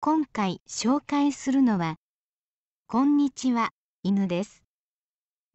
今回紹介するのは「こんにちは犬です」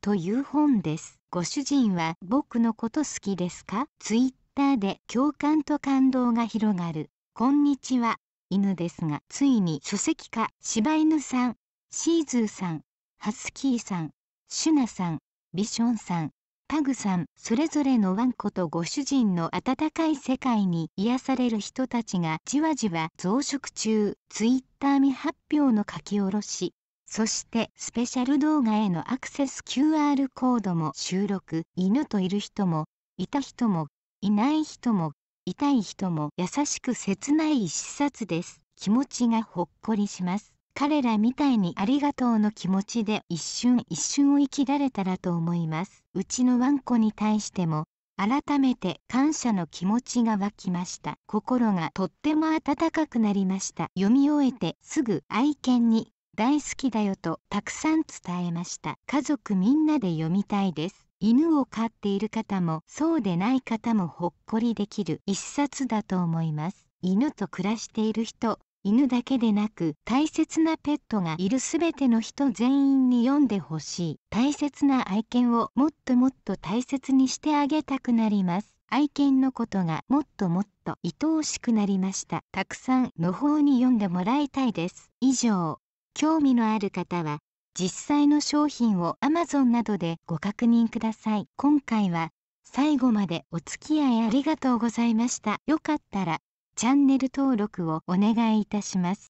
という本です。ご主人は僕のこと好きですかツイッターで共感と感動が広がる「こんにちは犬ですが」ついに書籍化柴犬さんシーズーさんハスキーさんシュナさんビションさんタグさんそれぞれのワンコとご主人の温かい世界に癒される人たちがじわじわ増殖中ツイッター未発表の書き下ろしそしてスペシャル動画へのアクセス QR コードも収録犬といる人もいた人もいない人も痛い人も優しく切ない視察です気持ちがほっこりします彼らみたいにありがとうの気持ちで一瞬一瞬を生きられたらと思いますうちのワンコに対しても改めて感謝の気持ちが湧きました心がとっても温かくなりました読み終えてすぐ愛犬に大好きだよとたくさん伝えました家族みんなで読みたいです犬を飼っている方もそうでない方もほっこりできる一冊だと思います犬と暮らしている人犬だけでなく大切なペットがいるすべての人全員に読んでほしい大切な愛犬をもっともっと大切にしてあげたくなります愛犬のことがもっともっと愛おしくなりましたたくさんの方に読んでもらいたいです以上興味のある方は実際の商品を Amazon などでご確認ください今回は最後までお付き合いありがとうございましたよかったらチャンネル登録をお願いいたします